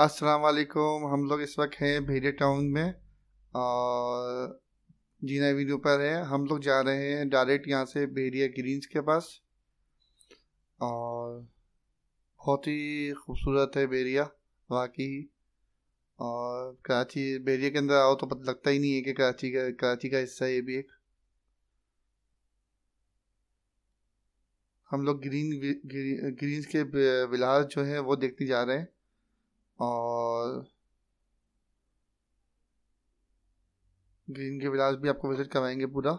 अस्सलाम वालेकुम हम लोग इस वक्त हैं भेड़िया टाउन में और जीना एवेन्यू पर है हम लोग जा रहे हैं डायरेक्ट यहाँ से भेड़िया ग्रीन्स के पास और बहुत ही खूबसूरत है बेरिया वाकई और कराची बेरिया के अंदर आओ तो पता लगता ही नहीं है कि कराची का कराची का हिस्सा ये भी एक हम लोग ग्रीन ग्रीन्स के विलास जो है वो देखने जा रहे हैं और ग्रीन के विलास भी आपको विजिट करवाएंगे पूरा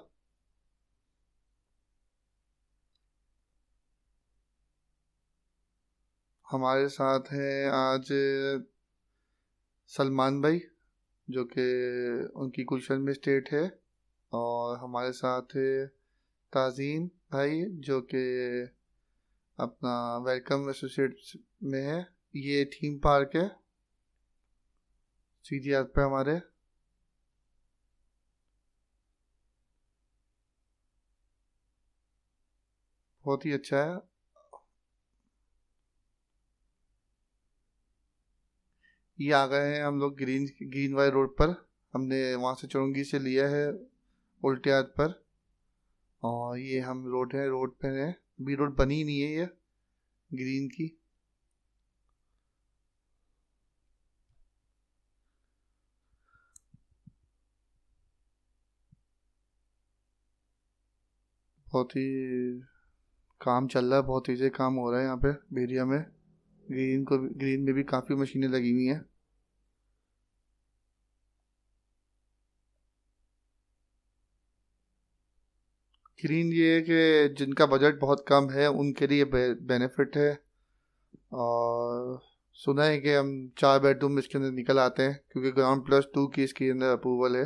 हमारे साथ हैं आज सलमान भाई जो कि उनकी गुलशन में स्टेट है और हमारे साथ है ताज़ीम भाई जो कि अपना वेलकम एसोसिएट्स में है ये थीम पार्क है सीधी हाथ पे हमारे बहुत ही अच्छा है ये आ गए हैं हम लोग ग्रीन ग्रीन वाई रोड पर हमने वहाँ से चुरुंगी से लिया है उल्टे हाथ पर और ये हम रोड है रोड पे है अभी रोड बनी नहीं है ये ग्रीन की बहुत ही काम चल रहा है बहुत तेज़ काम हो रहा है यहाँ पे बेरिया में ग्रीन को ग्रीन में भी काफ़ी मशीनें लगी हुई हैं ग्रीन ये है कि जिनका बजट बहुत कम है उनके लिए बे, बेनिफिट है और सुना है कि हम चार बेडरूम इसके अंदर निकल आते हैं क्योंकि ग्राउंड प्लस टू की इसके अंदर अप्रूवल है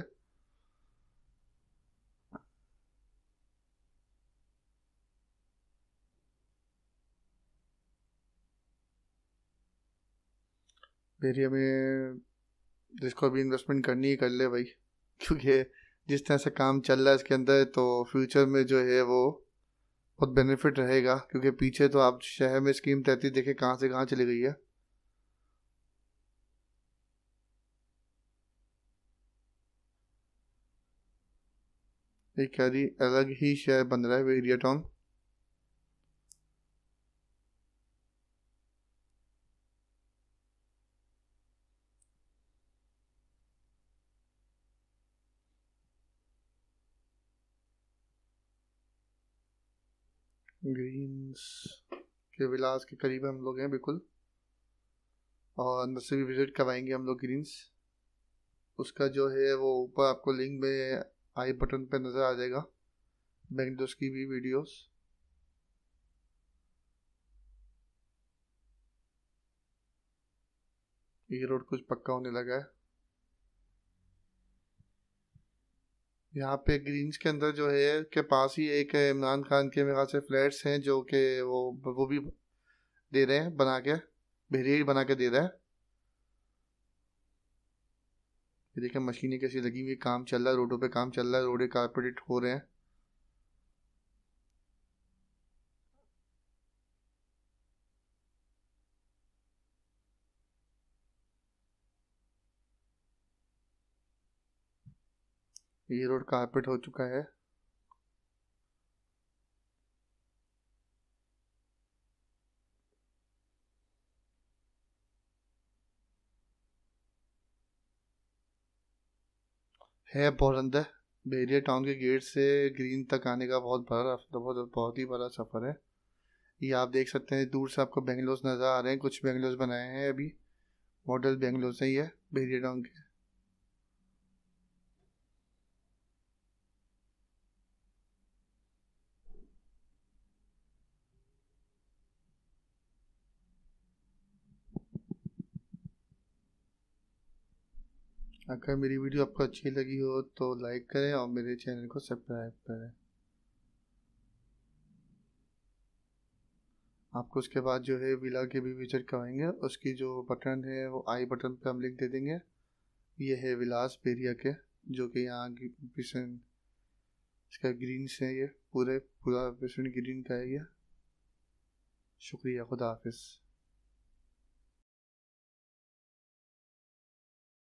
एरिया में जिसको अभी इन्वेस्टमेंट करनी ही कर ले भाई क्योंकि जिस तरह से काम चल रहा है इसके अंदर तो फ्यूचर में जो है वो बहुत बेनिफिट रहेगा क्योंकि पीछे तो आप शहर में स्कीम तहती देखे कहाँ से कहाँ चली गई है एक अलग ही शहर बन रहा है एरिया टाउन ग्रीन्स के विलास के करीब हम लोग हैं बिल्कुल और अंदर से भी विजिट करवाएंगे हम लोग ग्रीन्स उसका जो है वो ऊपर आपको लिंक में आई बटन पे नज़र आ जाएगा बैंकडोस की भी वीडियोस ये रोड कुछ पक्का होने लगा है यहाँ पे ग्रीन्स के अंदर जो है के पास ही एक इमरान खान के मेरा से फ्लैट्स हैं जो कि वो वो भी दे रहे हैं बना के भेड़िया ही बना के दे रहा है ये देखिए मशीनें कैसी लगी हुई काम चल रहा है रोडों पे काम चल रहा है रोडे कारपोरेट हो रहे हैं ये रोड कारपेट हो चुका है है बहुत अंदर बेरिया टाउन के गेट से ग्रीन तक आने का बहुत बड़ा बहुत बहुत ही बड़ा सफ़र है ये आप देख सकते हैं दूर से आपको बेंगलोर नज़र आ रहे हैं कुछ बेंगलोर बनाए हैं अभी मॉडल बेंगलोर ही है बेरिया टाउन के अगर मेरी वीडियो आपको अच्छी लगी हो तो लाइक करें और मेरे चैनल को सब्सक्राइब करें आपको उसके बाद जो है विला के भी विजिट करवाएंगे उसकी जो बटन है वो आई बटन पे हम लिख दे देंगे ये है विलास बेरिया के जो कि यहाँ पिशन इसका ग्रीन से ये पूरे पूरा पिशन ग्रीन का है ये शुक्रिया खुदा हाफिज़